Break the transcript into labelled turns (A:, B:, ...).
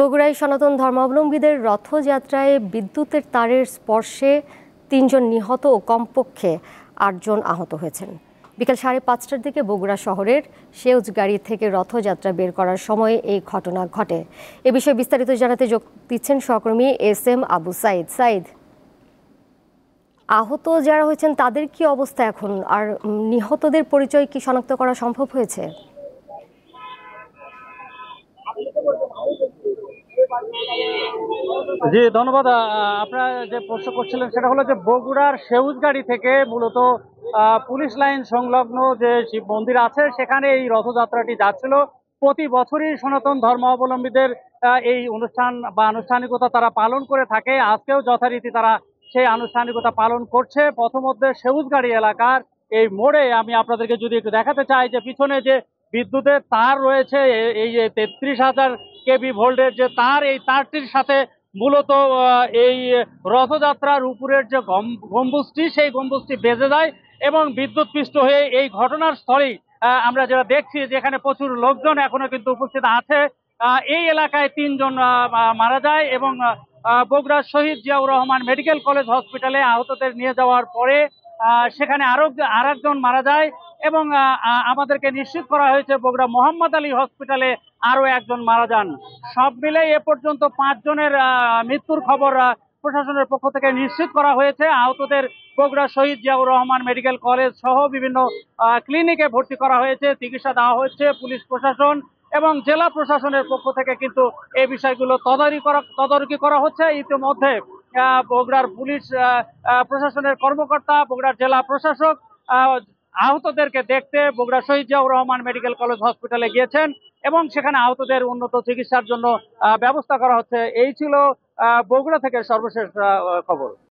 A: বগুড়ায় সনাতন ধর্মাবলম্বীদের রথযাত্রায় বিদ্যুতের তারের স্পর্শে তিনজন নিহত ও কমপক্ষে আটজন আহত হয়েছেন বিকাল সাড়ে পাঁচটার দিকে বগুড়া শহরের সেউজ গাড়ি থেকে রথযাত্রা বের করার সময় এই ঘটনা ঘটে এ বিষয়ে বিস্তারিত জানাতে যোগ দিচ্ছেন সহকর্মী এস এম আবু সাইদ সাইদ আহত যারা হয়েছেন তাদের কি অবস্থা এখন আর নিহতদের পরিচয় কি শনাক্ত করা সম্ভব হয়েছে জি ধন্যবাদ আপনার যে প্রশ্ন
B: করছিলেন সেটা হলো যে বগুড়ার সেউজগাড়ি থেকে মূলত পুলিশ লাইন সংলগ্ন যে শিব মন্দির আছে সেখানে এই রথযাত্রাটি যাচ্ছিল প্রতি বছরই সনাতন ধর্মাবলম্বীদের এই অনুষ্ঠান বা আনুষ্ঠানিকতা তারা পালন করে থাকে আজকেও যথারীতি তারা সেই আনুষ্ঠানিকতা পালন করছে প্রথমত সেউজগাড়ি এলাকার এই মোড়ে আমি আপনাদেরকে যদি একটু দেখাতে চাই যে পিছনে যে বিদ্যুতের তার রয়েছে এই যে তেত্রিশ হাজার কেবি ভোল্টের যে তার এই তারটির সাথে মূলত এই রথযাত্রার উপরের যে গম্বুজটি সেই গম্বুজটি বেজে যায় এবং বিদ্যুৎ পৃষ্ট হয়ে এই ঘটনার স্থলেই আমরা যেটা দেখছি যেখানে প্রচুর লোকজন এখনো কিন্তু উপস্থিত আছে এই এলাকায় তিনজন মারা যায় এবং বগুড়ার শহীদ জিয়াউর রহমান মেডিকেল কলেজ হসপিটালে আহতদের নিয়ে যাওয়ার পরে সেখানে আরো আর মারা যায় এবং আমাদেরকে নিশ্চিত করা হয়েছে বগুড়া মোহাম্মদ আলী হসপিটালে আরো একজন মারা যান সব মিলে এ পর্যন্ত পাঁচজনের মৃত্যুর খবর প্রশাসনের পক্ষ থেকে নিশ্চিত করা হয়েছে আহতদের বগুড়া শহীদ জিয়াউর রহমান মেডিকেল কলেজ সহ বিভিন্ন ক্লিনিকে ভর্তি করা হয়েছে চিকিৎসা দেওয়া হচ্ছে পুলিশ প্রশাসন এবং জেলা প্রশাসনের পক্ষ থেকে কিন্তু এই বিষয়গুলো তদারি করা তদারকি করা হচ্ছে ইতিমধ্যে বগুড়ার পুলিশ প্রশাসনের কর্মকর্তা বগুড়ার জেলা প্রশাসক আহতদেরকে দেখতে বগুড়া শহীদ জিয়াউর রহমান মেডিকেল কলেজ হসপিটালে গিয়েছেন এবং সেখানে আহতদের উন্নত চিকিৎসার জন্য ব্যবস্থা করা হচ্ছে এই ছিল বগুড়া থেকে সর্বশেষ খবর